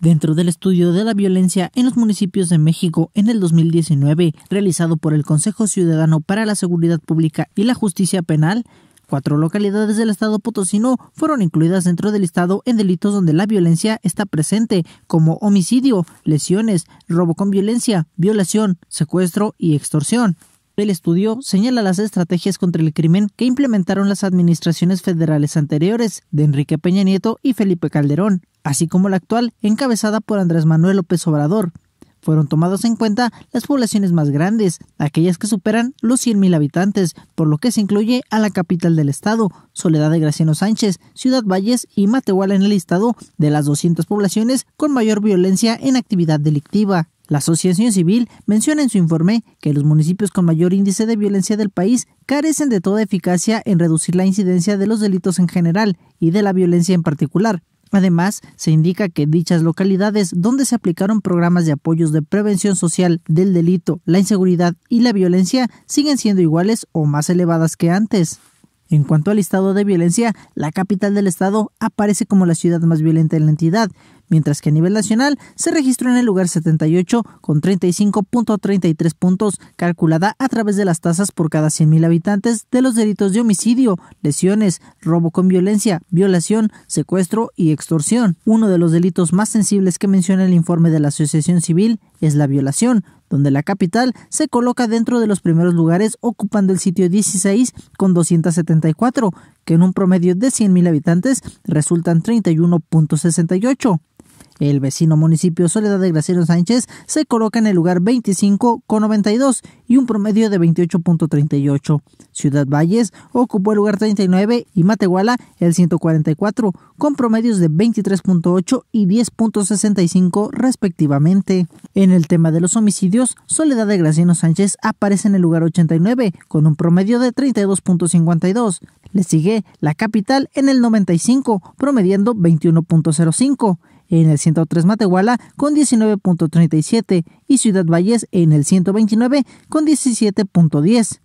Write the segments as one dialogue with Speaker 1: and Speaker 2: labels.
Speaker 1: Dentro del estudio de la violencia en los municipios de México en el 2019, realizado por el Consejo Ciudadano para la Seguridad Pública y la Justicia Penal, cuatro localidades del estado potosino fueron incluidas dentro del listado en delitos donde la violencia está presente, como homicidio, lesiones, robo con violencia, violación, secuestro y extorsión. El estudio señala las estrategias contra el crimen que implementaron las administraciones federales anteriores de Enrique Peña Nieto y Felipe Calderón, así como la actual, encabezada por Andrés Manuel López Obrador. Fueron tomadas en cuenta las poblaciones más grandes, aquellas que superan los 100.000 habitantes, por lo que se incluye a la capital del estado, Soledad de Graciano Sánchez, Ciudad Valles y Matehuala en el listado de las 200 poblaciones con mayor violencia en actividad delictiva. La Asociación Civil menciona en su informe que los municipios con mayor índice de violencia del país carecen de toda eficacia en reducir la incidencia de los delitos en general y de la violencia en particular, Además, se indica que dichas localidades donde se aplicaron programas de apoyos de prevención social del delito, la inseguridad y la violencia siguen siendo iguales o más elevadas que antes. En cuanto al estado de violencia, la capital del estado aparece como la ciudad más violenta de la entidad, mientras que a nivel nacional se registró en el lugar 78 con 35.33 puntos, calculada a través de las tasas por cada 100.000 habitantes de los delitos de homicidio, lesiones, robo con violencia, violación, secuestro y extorsión. Uno de los delitos más sensibles que menciona el informe de la Asociación Civil es la violación, donde la capital se coloca dentro de los primeros lugares ocupando el sitio 16 con 274, que en un promedio de 100.000 habitantes resultan 31.68. El vecino municipio Soledad de Graciano Sánchez se coloca en el lugar 25 con 92 y un promedio de 28.38. Ciudad Valles ocupó el lugar 39 y Matehuala el 144 con promedios de 23.8 y 10.65 respectivamente. En el tema de los homicidios, Soledad de Graciano Sánchez aparece en el lugar 89 con un promedio de 32.52. Le sigue la capital en el 95 promediando 21.05 en el 103 Matehuala con 19.37 y Ciudad Valles en el 129 con 17.10.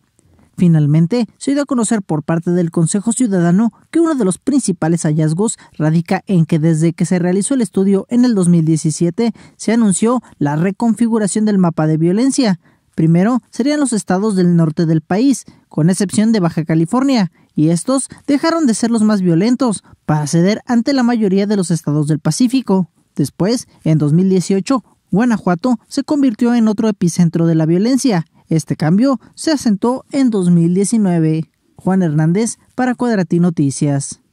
Speaker 1: Finalmente, se dio a conocer por parte del Consejo Ciudadano que uno de los principales hallazgos radica en que desde que se realizó el estudio en el 2017 se anunció la reconfiguración del mapa de violencia, Primero serían los estados del norte del país, con excepción de Baja California, y estos dejaron de ser los más violentos para ceder ante la mayoría de los estados del Pacífico. Después, en 2018, Guanajuato se convirtió en otro epicentro de la violencia. Este cambio se asentó en 2019. Juan Hernández para Cuadratín Noticias.